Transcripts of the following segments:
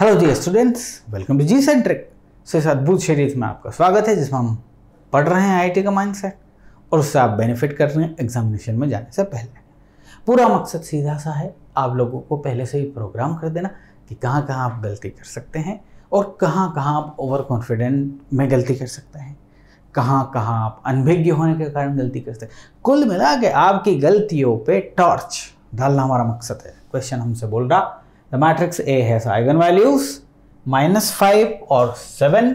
hello ji students welcome to G centric so इस अद्भुत series में आपका स्वागत है जिसमें हम पढ़ रहे हैं आईटी का माइंडसेट और उससे आप बेनिफिट कर रहे हैं एग्जामिनेशन में जाने से पहले पूरा मकसद सीधा सा है आप लोगों को पहले से ही प्रोग्राम कर देना कि कहाँ कहाँ आप गलती कर सकते हैं और कहाँ कहाँ आप ओवर कॉन्फिडेंट में गलती कर सकते हैं कहाँ कहाँ आप अनभिज्ञ होने के कारण गलती कर सकते हैं कुल मिला के आपकी गलतियों पे टॉर्च डालना हमारा मकसद है क्वेश्चन हमसे बोल रहा the matrix A has eigen values minus five और seven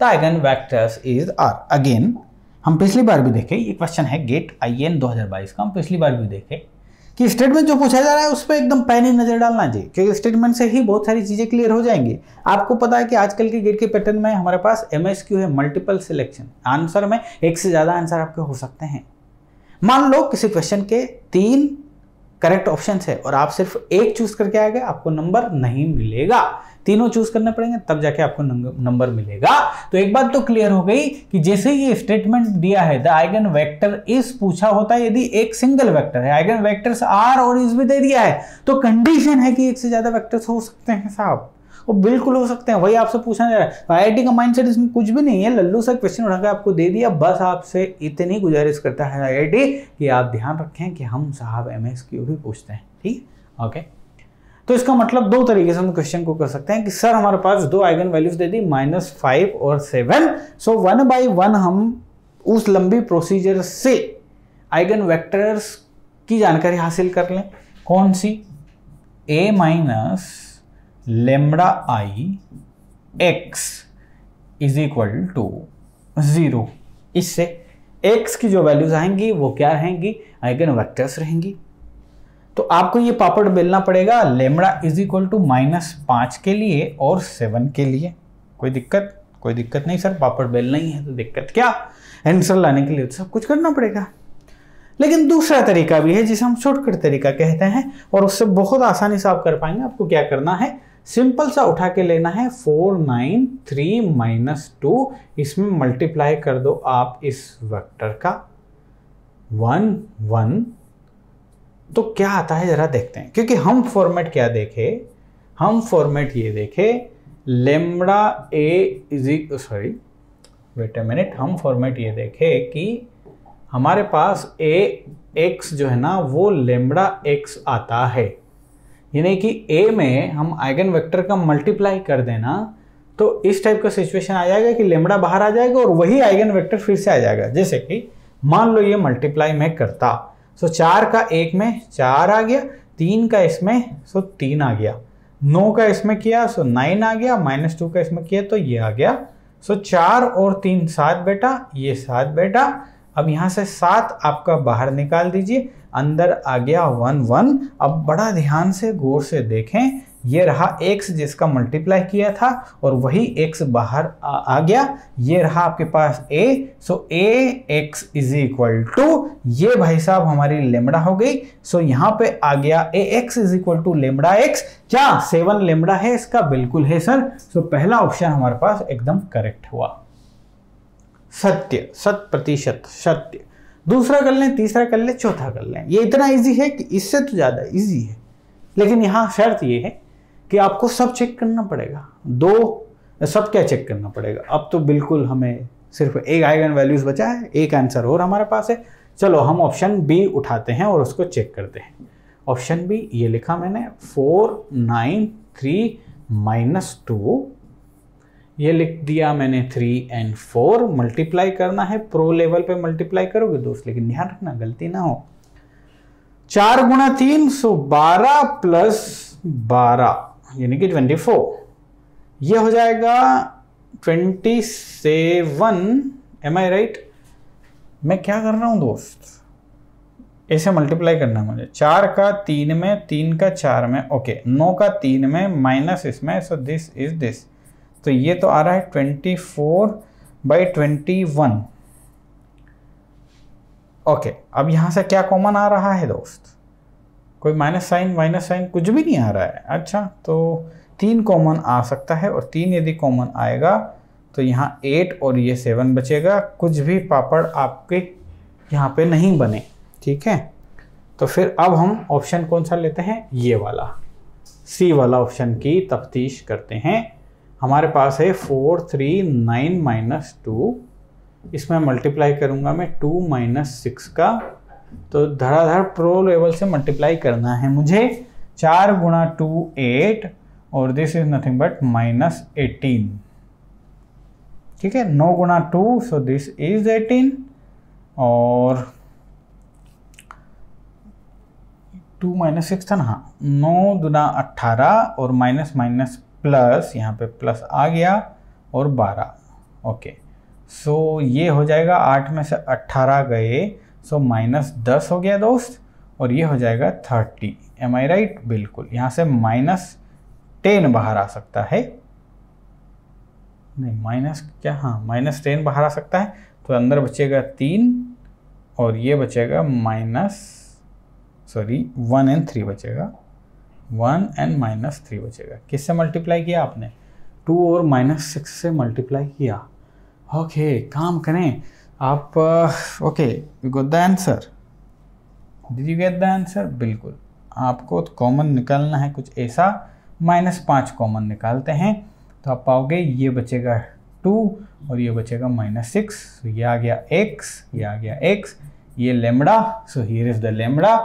the eigen vectors is are again हम पिछली बार भी देखे ये क्वेश्चन है गेट आई एन दो हज़ार बाईस का हम पिछली बार भी देखे कि स्टेटमेंट जो पूछा जा रहा है उस पर एकदम पहले नजर डालना चाहिए क्योंकि स्टेटमेंट से ही बहुत सारी चीज़ें क्लियर हो जाएंगी आपको पता है कि आजकल के गेट के पैटर्न में हमारे पास एम एस क्यू है मल्टीपल सिलेक्शन आंसर में एक से ज़्यादा आंसर आपके हो सकते हैं मान लो किसी क्वेश्चन के तीन करेक्ट ऑप्शन है और आप सिर्फ एक चूज करके आएंगे आपको नंबर नहीं मिलेगा तीनों चूज करने पड़ेंगे तब जाके आपको नंबर मिलेगा तो एक बात तो क्लियर हो गई कि जैसे ये स्टेटमेंट दिया है द आइगन वेक्टर इज पूछा होता है यदि एक सिंगल वेक्टर है आइगन वेक्टर्स आर और इज भी दे दिया है तो कंडीशन है कि एक से ज्यादा वेक्टर्स हो सकते हैं साहब वो बिल्कुल हो सकते हैं वही आपसे पूछा जा रहा है आई तो का माइंड इसमें कुछ भी नहीं है लल्लू सर क्वेश्चन उठाकर आपको दे दिया बस आपसे इतनी गुजारिश करता है आई कि आप ध्यान रखें कि हम साहब एम भी पूछते हैं ठीक ओके तो इसका मतलब दो तरीके से हम क्वेश्चन को कर सकते हैं कि सर हमारे पास दो आइगन वैल्यूज दे दी माइनस फाइव और seven so one by one हम उस लंबी प्रोसीजर से आइगन वेक्टर्स की जानकारी हासिल कर लें कौन सी A minus lambda I X is equal to zero इससे एक्स की जो वैल्यूज आएंगी वो क्या रहेंगी आइगन वेक्टर्स रहेंगी तो आपको ये पापड़ बेलना पड़ेगा lambda is equal to minus पांच के लिए और सेवन के लिए कोई दिक्कत कोई दिक्कत नहीं सर पापड़ बेलना ही है तो दिक्कत क्या आंसर लाने के लिए तो सब कुछ करना पड़ेगा लेकिन दूसरा तरीका भी है जिसे हम शॉर्टकट तरीका कहते हैं और उससे बहुत आसानी से आप कर पाएंगे आपको क्या करना है सिंपल सा उठा के लेना है four nine three minus two इसमें मल्टीप्लाई कर दो आप इस वेक्टर का वन वन तो क्या आता है ज़रा देखते हैं क्योंकि हम फॉर्मेट क्या देखे हम फॉर्मेट ये देखे lambda A is sorry wait a minute हम फॉर्मेट ये देखे कि हमारे पास ए एक्स जो है ना वो लेमड़ा एक्स आता है यानी कि ए में हम आइगन वेक्टर का मल्टीप्लाई कर देना तो इस टाइप का सिचुएशन आ जाएगा कि लेमड़ा बाहर आ जाएगा और वही आइगन वेक्टर फिर से आ जाएगा जैसे कि मान लो ये मल्टीप्लाई में करता सो चार का एक में चार आ गया तीन का इसमें सो तीन आ गया नौ का इसमें किया सो नाइन आ गया माइनस टू का इसमें किया तो ये आ गया सो चार और तीन सात बेटा ये सात बेटा अब यहाँ से सात आपका बाहर निकाल दीजिए अंदर आ गया वन वन अब बड़ा ध्यान से गौर से देखें ये रहा एक्स जिसका मल्टीप्लाई किया था और वही एक्स बाहर आ, आ गया ये रहा आपके पास A so A X is equal to ये भाई साहब हमारी लेमड़ा हो गई सो यहाँ पे आ गया A X is equal to lambda X क्या सेवन लेमड़ा है इसका बिल्कुल है सर सो पहला ऑप्शन हमारे पास एकदम करेक्ट हुआ सत्य सत प्रतिशत सत्य दूसरा कर लें तीसरा कर लें चौथा कर लें ये इतना ईजी है कि इससे तो ज़्यादा ईजी है लेकिन यहाँ शर्त ये है कि आपको सब चेक करना पड़ेगा दो सब क्या चेक करना पड़ेगा अब तो बिल्कुल हमें सिर्फ एक आइगन वैल्यूज़ बचा है एक आंसर और हमारे पास है चलो हम ऑप्शन बी उठाते हैं और उसको चेक करते हैं ऑप्शन बी ये लिखा मैंने four nine three minus two ये लिख दिया मैंने थ्री एंड फोर मल्टीप्लाई करना है प्रो लेवल पे मल्टीप्लाई करोगे दोस्त लेकिन ध्यान रखना गलती ना हो चार गुणा तीन सो बारह प्लस बारह यानी कि ट्वेंटी फोर यह हो जाएगा twenty seven am I right मैं क्या कर रहा हूं दोस्त ऐसे मल्टीप्लाई करना है मुझे चार का तीन में तीन का चार में ओके नौ का तीन में माइनस इसमें सो दिस इज दिस तो ये तो आ रहा है twenty four by twenty one okay अब यहाँ से क्या कॉमन आ रहा है दोस्त कोई माइनस साइन माइनस साइन कुछ भी नहीं आ रहा है अच्छा तो तीन कॉमन आ सकता है और तीन यदि कॉमन आएगा तो यहाँ एट और ये सेवन बचेगा कुछ भी पापड़ आपके यहाँ पे नहीं बने ठीक है तो फिर अब हम ऑप्शन कौन सा लेते हैं ये वाला सी वाला ऑप्शन की तफ्तीश करते हैं हमारे पास है four three nine minus two इसमें मल्टीप्लाई करूंगा मैं टू माइनस सिक्स का तो धड़ाधड़ प्रो लेवल से मल्टीप्लाई करना है मुझे चार गुणा टू एट और this is nothing but minus eighteen ठीक है नौ गुणा two so this is eighteen और टू माइनस सिक्स था ना हाँ नौ दुना अट्ठारह और माइनस माइनस प्लस यहाँ पे प्लस आ गया और बारह ओके सो ये हो जाएगा आठ में से अट्ठारह गए सो माइनस दस हो गया दोस्त और ये हो जाएगा थर्टी एम आई राइट बिल्कुल यहाँ से माइनस टेन बाहर आ सकता है नहीं माइनस क्या हाँ माइनस टेन बाहर आ सकता है तो अंदर बचेगा तीन और ये बचेगा minus sorry one and three बचेगा वन एंड माइनस थ्री बचेगा किससे मल्टीप्लाई किया आपने टू और माइनस सिक्स से मल्टीप्लाई किया ओके काम करें आप okay you got the answer did you get the answer बिल्कुल आपको तो कॉमन निकालना है कुछ ऐसा माइनस पाँच कॉमन निकालते हैं तो आप पाओगे ये बचेगा टू और ये बचेगा माइनस सिक्स तो ये आ गया एक्स ये आ गया एक्स ये lambda so here is the lambda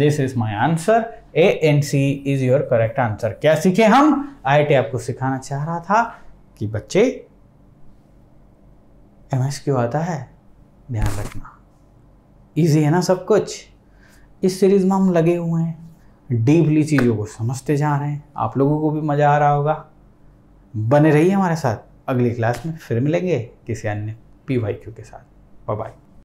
this is my answer A and C is your correct answer क्या सीखे हम आई आपको सिखाना चाह रहा था कि बच्चे एम एस क्यू आता है ध्यान रखना इजी है ना सब कुछ इस सीरीज़ में हम लगे हुए हैं डीपली चीज़ों को समझते जा रहे हैं आप लोगों को भी मज़ा आ रहा होगा बने रहिए हमारे साथ अगली क्लास में फिर मिलेंगे किसी अन्य पी वाई क्यू के साथ बाय